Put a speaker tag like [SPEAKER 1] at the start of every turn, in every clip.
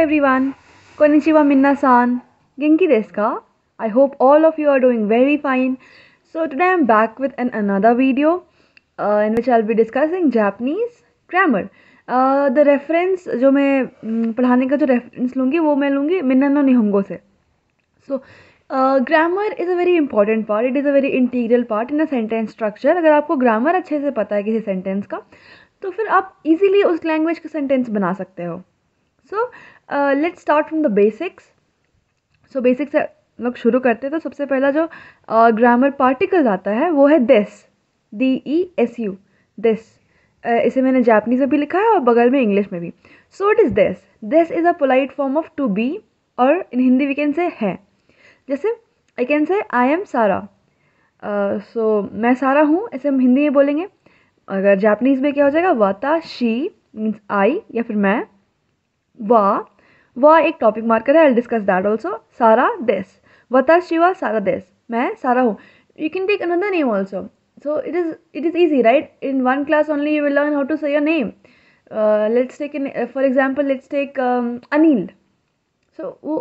[SPEAKER 1] Every one कोनिचिवा मिन्ना सान गेंकी देस्का I hope all of you are doing very fine so today I am back with an another video in which I be discussing Japanese grammar the reference जो मैं mm, पढ़ाने का जो रेफरेंस लूँगी वो मैं लूँगी मिन्ना नो निहंगो से so grammar is a very important part it is a very integral part in a sentence structure अगर आपको ग्रामर अच्छे से पता है किसी सेंटेंस का तो फिर आप इजीली उस लैंग्वेज का सेंटेंस बना सकते हो so let's start from the basics so basics से लोग शुरू करते हैं तो सबसे पहला जो ग्रामर uh, पार्टिकल आता है वो है this D E S U this इसे मैंने जापनीज में भी लिखा है और बगल में इंग्लिश में भी so it is this this is a polite form of to be और इन हिंदी वी कैन से है जैसे I can say I am सारा सो मैं सारा हूँ ऐसे हम हिंदी में बोलेंगे अगर जापनीज़ में क्या हो जाएगा वाता शी मीन्स आई या फिर मैं वा वा एक टॉपिक मार्कर है आई डिस्कस दैट ऑल्सो सारा देस वता शिवा सारा देस मैं सारा हूँ you can take another name also so it is it is easy right in one class only you will learn how to say your name let's take in for example let's take Anil so वो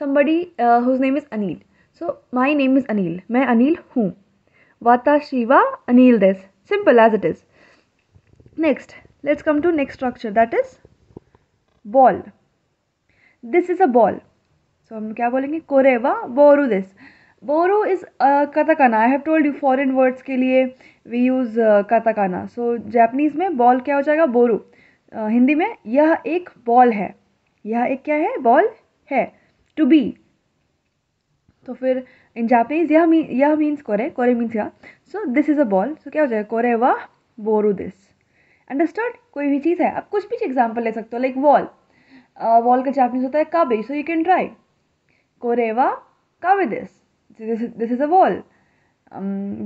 [SPEAKER 1] somebody whose name is Anil so my name is Anil मैं अनिल हूँ वाता शिवा अनिल देस simple as it is next let's come to next structure that is ball this is a ball so हम क्या बोलेंगे कोरेवा बोरू दिस बोरो is katakana I have told you foreign words के लिए we use katakana so Japanese में ball क्या हो जाएगा बोरो uh, हिंदी में यह एक बॉल है यह एक क्या है बॉल है टू बी तो फिर इन जापनीज यह मीन यह मीन्स कोरे कोरे मीन्स यह so this is a ball so क्या हो जाएगा कोरे वाह बोरो दिस अंडरस्टैंड कोई भी चीज़ है आप कुछ भी एग्जाम्पल ले सकते हो लाइक वॉल वॉल का जापनीज होता है काबे सो यू कैन ट्राई कोरेवा काबे this this is a wall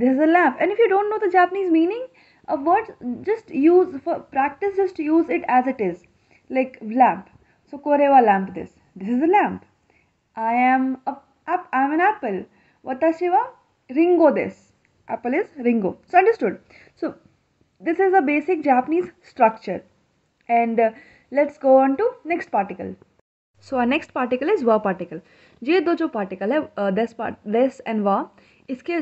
[SPEAKER 1] this is a lamp and if you don't know the Japanese meaning a word just use for practice just use it as it is like lamp so कोरेवा lamp this this is a lamp I am I am an apple वता शिवा रिंगो this apple is Ringo so understood so This is a basic Japanese structure. And uh, let's go on to next particle. So our next particle is वा particle. ये दो जो particle है uh, this this and वा इसके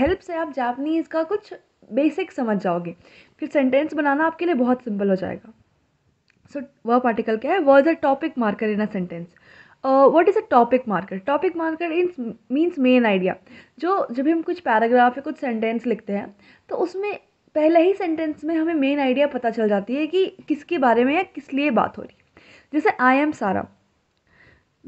[SPEAKER 1] help uh, से आप Japanese का कुछ बेसिक समझ जाओगे फिर सेंटेंस बनाना आपके लिए बहुत सिंपल हो जाएगा सो so, वह पार्टिकल क्या है was a topic marker in a sentence what is a topic marker topic marker in means main idea जो जब हम कुछ पैराग्राफ या कुछ सेंटेंस लिखते हैं तो उसमें पहले ही सेंटेंस में हमें मेन आइडिया पता चल जाती है कि किसके बारे में या किस लिए बात हो रही है जैसे आई एम सारा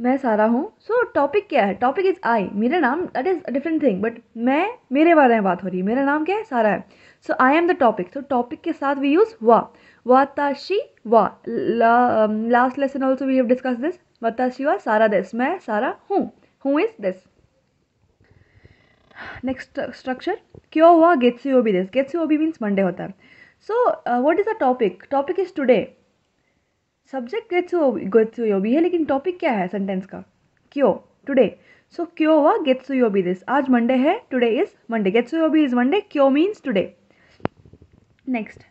[SPEAKER 1] मैं सारा हूँ सो टॉपिक क्या है टॉपिक इज़ आई मेरा नाम that is different thing but मैं मेरे बारे में बात हो रही है मेरा नाम क्या है सारा है so I am the topic so topic के साथ वी यूज़ वा वाताशी वा last lesson also we have discuss this वाताशी वा सारा दिस मैं सारा हूँ हूँ इज़ दिस नेक्स्ट स्ट्रक्चर क्यों हुआ गेट्स यू ओबी दिस गेट्स यू बी मीन्स मंडे होता है so what is the topic topic is today subject गेट्स यू गेट्स यू बी है लेकिन टॉपिक क्या है सेंटेंस का क्यों टुडे सो क्यों हुआ गेट्स यू बी दिस आज मंडे है टुडे इज़ मंडे गेट्स यू बी इज़ मंडे क्यों मीन्स टुडे नेक्स्ट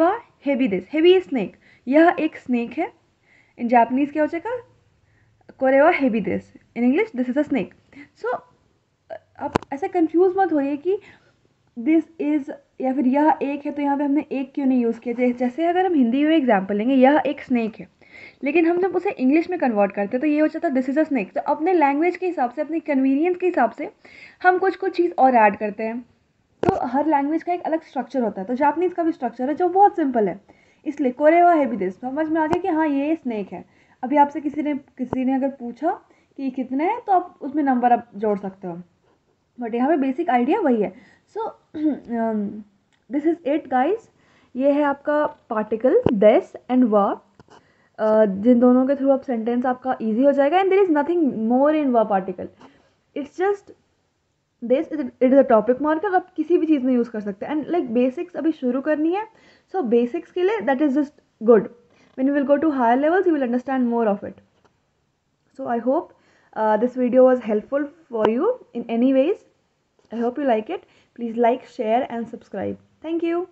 [SPEAKER 1] वा हेवी दिस हेवी स्नेक यह एक स्नेक है इन जापनीज़ क्या हो जाएगा कोरेवा हेवी this in English this is a snake so आप ऐसे कंफ्यूज मत होइए कि दिस इज़ या फिर यह एक है तो यहाँ पे हमने एक क्यों नहीं यूज़ किया जैसे अगर हम हिंदी में एग्जाम्पल लेंगे यह एक स्नैक है लेकिन हम जब उसे इंग्लिश में कन्वर्ट करते हैं तो ये हो जाता है दिस इज़ अ स्नैक तो अपने लैंग्वेज के हिसाब से अपने कन्वीनियंस के हिसाब से हम कुछ कुछ चीज़ और ऐड करते हैं तो हर लैंग्वेज का एक अलग स्ट्रक्चर होता है तो जापनीज़ का भी स्ट्रक्चर है जो बहुत सिंपल है इसलिए कोरेवा है भी दिस समझ में आ गया कि हाँ ये स्नैक है अभी आपसे किसी ने किसी ने अगर पूछा कि कितने हैं तो आप उसमें नंबर आप जोड़ सकते हो बट यहाँ पे बेसिक आइडिया वही है so this is it guys ये है आपका पार्टिकल दिस एंड वर्ब जिन दोनों के थ्रू आप सेंटेंस आपका इजी हो जाएगा and there is nothing more in व particle it's just this it is a topic marker आप किसी भी चीज़ में यूज़ कर सकते हैं एंड लाइक बेसिक्स अभी शुरू करनी है सो so, बेसिक्स के लिए that is just good when you will go to higher levels you will understand more of it so I hope this video was helpful for you in any ways I hope you like it. Please like, share and subscribe. Thank you.